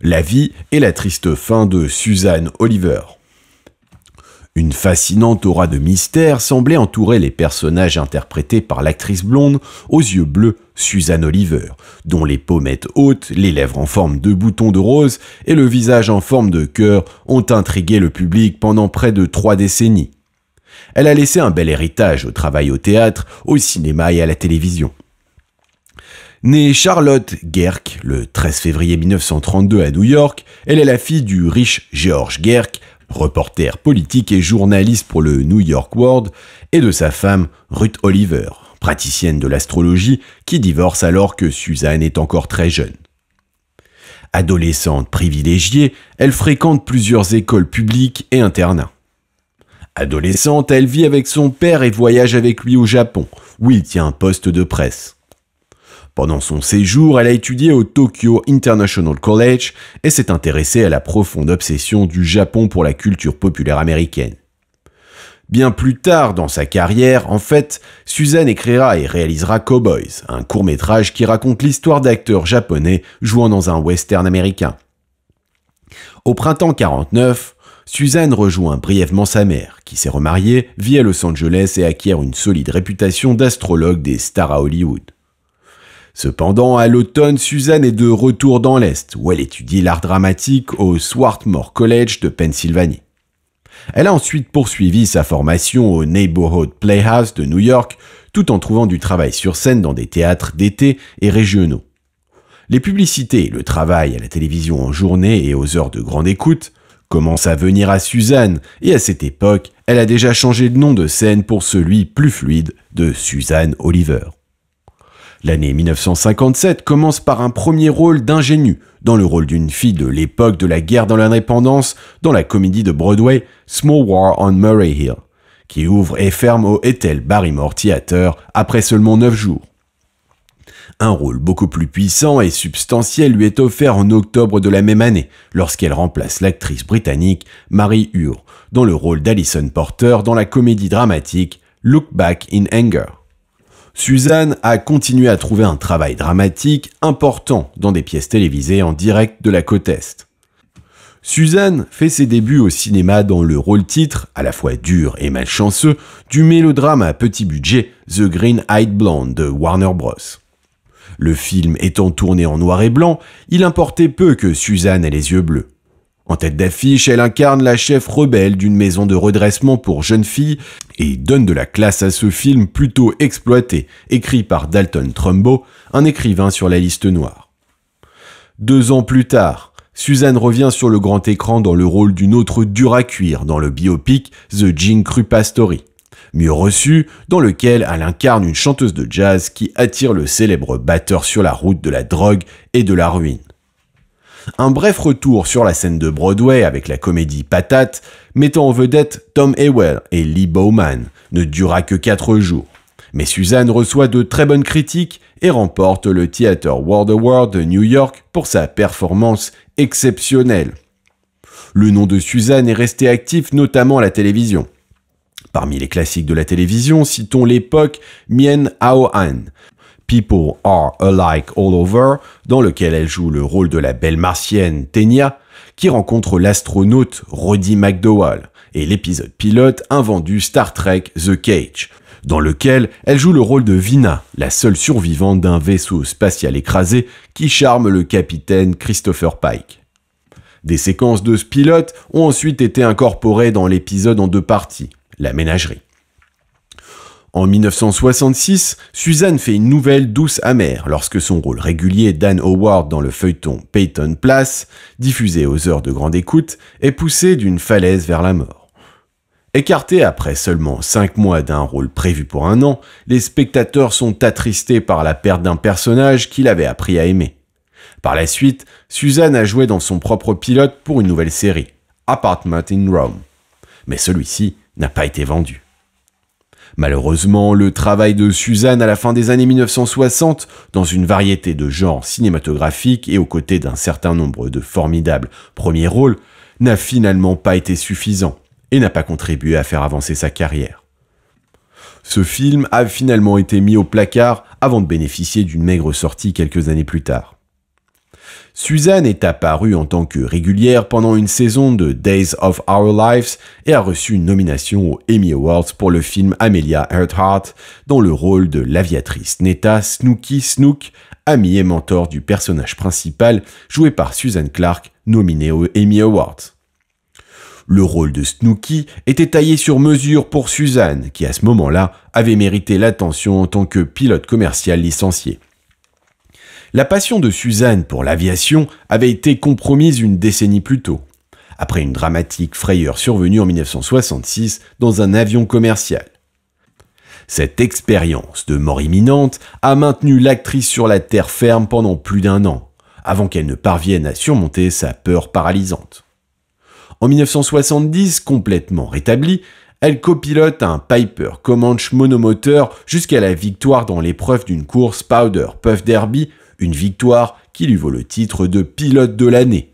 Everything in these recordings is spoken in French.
la vie et la triste fin de Suzanne Oliver. Une fascinante aura de mystère semblait entourer les personnages interprétés par l'actrice blonde aux yeux bleus Suzanne Oliver, dont les pommettes hautes, les lèvres en forme de bouton de rose et le visage en forme de cœur ont intrigué le public pendant près de trois décennies. Elle a laissé un bel héritage au travail au théâtre, au cinéma et à la télévision. Née Charlotte Gerck le 13 février 1932 à New York, elle est la fille du riche George Gerck, reporter politique et journaliste pour le New York World, et de sa femme Ruth Oliver, praticienne de l'astrologie, qui divorce alors que Suzanne est encore très jeune. Adolescente privilégiée, elle fréquente plusieurs écoles publiques et internats. Adolescente, elle vit avec son père et voyage avec lui au Japon, où il tient un poste de presse. Pendant son séjour, elle a étudié au Tokyo International College et s'est intéressée à la profonde obsession du Japon pour la culture populaire américaine. Bien plus tard dans sa carrière, en fait, Suzanne écrira et réalisera Cowboys, un court métrage qui raconte l'histoire d'acteurs japonais jouant dans un western américain. Au printemps 49, Suzanne rejoint brièvement sa mère, qui s'est remariée, vit à Los Angeles et acquiert une solide réputation d'astrologue des stars à Hollywood. Cependant, à l'automne, Suzanne est de retour dans l'Est, où elle étudie l'art dramatique au Swarthmore College de Pennsylvanie. Elle a ensuite poursuivi sa formation au Neighborhood Playhouse de New York, tout en trouvant du travail sur scène dans des théâtres d'été et régionaux. Les publicités le travail à la télévision en journée et aux heures de grande écoute commencent à venir à Suzanne, et à cette époque, elle a déjà changé de nom de scène pour celui plus fluide de Suzanne Oliver. L'année 1957 commence par un premier rôle d'ingénue, dans le rôle d'une fille de l'époque de la guerre dans l'indépendance, dans la comédie de Broadway Small War on Murray Hill, qui ouvre et ferme au Ethel Barrymore Theatre après seulement 9 jours. Un rôle beaucoup plus puissant et substantiel lui est offert en octobre de la même année, lorsqu'elle remplace l'actrice britannique Mary Hur dans le rôle d'Alison Porter dans la comédie dramatique Look Back in Anger. Suzanne a continué à trouver un travail dramatique important dans des pièces télévisées en direct de la côte Est. Suzanne fait ses débuts au cinéma dans le rôle-titre, à la fois dur et malchanceux, du mélodrame à petit budget The Green Eyed Blonde de Warner Bros. Le film étant tourné en noir et blanc, il importait peu que Suzanne ait les yeux bleus. En tête d'affiche, elle incarne la chef rebelle d'une maison de redressement pour jeunes filles et donne de la classe à ce film plutôt exploité, écrit par Dalton Trumbo, un écrivain sur la liste noire. Deux ans plus tard, Suzanne revient sur le grand écran dans le rôle d'une autre dure à cuire dans le biopic The Jean Krupa Story, mieux reçu, dans lequel elle incarne une chanteuse de jazz qui attire le célèbre batteur sur la route de la drogue et de la ruine un bref retour sur la scène de Broadway avec la comédie Patate, mettant en vedette Tom Ewell et Lee Bowman, ne dura que 4 jours. Mais Suzanne reçoit de très bonnes critiques et remporte le Theatre World Award de New York pour sa performance exceptionnelle. Le nom de Suzanne est resté actif notamment à la télévision. Parmi les classiques de la télévision, citons l'époque Mien Hao An, People Are Alike All Over, dans lequel elle joue le rôle de la belle martienne Tenia, qui rencontre l'astronaute Roddy McDowell, et l'épisode pilote invendu Star Trek The Cage, dans lequel elle joue le rôle de Vina, la seule survivante d'un vaisseau spatial écrasé qui charme le capitaine Christopher Pike. Des séquences de ce pilote ont ensuite été incorporées dans l'épisode en deux parties, la ménagerie. En 1966, Suzanne fait une nouvelle douce amère lorsque son rôle régulier d'Anne Howard dans le feuilleton Peyton Place, diffusé aux heures de grande écoute, est poussé d'une falaise vers la mort. Écarté après seulement 5 mois d'un rôle prévu pour un an, les spectateurs sont attristés par la perte d'un personnage qu'il avait appris à aimer. Par la suite, Suzanne a joué dans son propre pilote pour une nouvelle série, Apartment in Rome. Mais celui-ci n'a pas été vendu. Malheureusement, le travail de Suzanne à la fin des années 1960, dans une variété de genres cinématographiques et aux côtés d'un certain nombre de formidables premiers rôles, n'a finalement pas été suffisant et n'a pas contribué à faire avancer sa carrière. Ce film a finalement été mis au placard avant de bénéficier d'une maigre sortie quelques années plus tard. Suzanne est apparue en tant que régulière pendant une saison de Days of Our Lives et a reçu une nomination aux Emmy Awards pour le film Amelia Earhart dans le rôle de l'aviatrice Neta Snooky Snook, amie et mentor du personnage principal joué par Suzanne Clark, nominée aux Emmy Awards. Le rôle de Snooky était taillé sur mesure pour Suzanne, qui à ce moment-là avait mérité l'attention en tant que pilote commercial licencié. La passion de Suzanne pour l'aviation avait été compromise une décennie plus tôt, après une dramatique frayeur survenue en 1966 dans un avion commercial. Cette expérience de mort imminente a maintenu l'actrice sur la terre ferme pendant plus d'un an, avant qu'elle ne parvienne à surmonter sa peur paralysante. En 1970, complètement rétablie, elle copilote un Piper Comanche monomoteur jusqu'à la victoire dans l'épreuve d'une course Powder Puff Derby une victoire qui lui vaut le titre de pilote de l'année.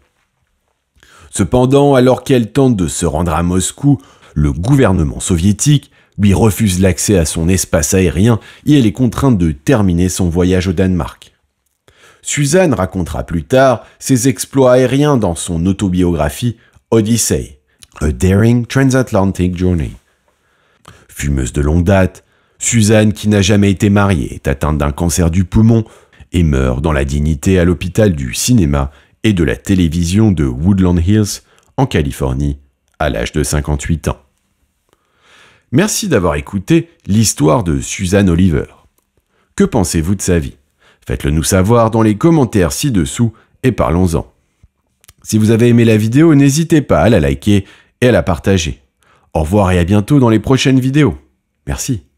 Cependant, alors qu'elle tente de se rendre à Moscou, le gouvernement soviétique lui refuse l'accès à son espace aérien et elle est contrainte de terminer son voyage au Danemark. Suzanne racontera plus tard ses exploits aériens dans son autobiographie Odyssey, A Daring Transatlantic Journey. Fumeuse de longue date, Suzanne, qui n'a jamais été mariée, est atteinte d'un cancer du poumon et meurt dans la dignité à l'hôpital du cinéma et de la télévision de Woodland Hills, en Californie, à l'âge de 58 ans. Merci d'avoir écouté l'histoire de Suzanne Oliver. Que pensez-vous de sa vie Faites-le nous savoir dans les commentaires ci-dessous et parlons-en. Si vous avez aimé la vidéo, n'hésitez pas à la liker et à la partager. Au revoir et à bientôt dans les prochaines vidéos. Merci.